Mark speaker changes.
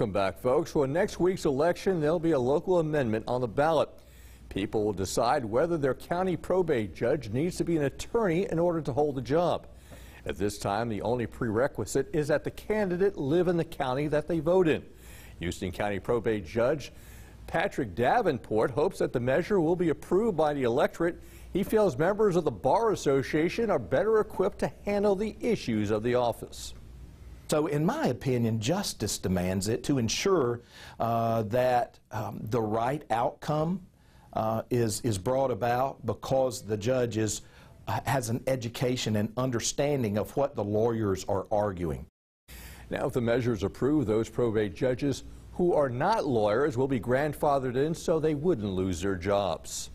Speaker 1: Welcome back, folks. For next week's election, there'll be a local amendment on the ballot. People will decide whether their county probate judge needs to be an attorney in order to hold the job. At this time, the only prerequisite is that the candidate live in the county that they vote in. Houston County Probate Judge Patrick Davenport hopes that the measure will be approved by the electorate. He feels members of the Bar Association are better
Speaker 2: equipped to handle the issues of the office. So, in my opinion, justice demands it to ensure uh, that um, the right outcome uh, is, is brought about because the judge is, uh, has an education and understanding of what the lawyers are arguing. Now, if the measures approved,
Speaker 1: those probate judges who are not lawyers will be grandfathered in so they wouldn't lose their jobs.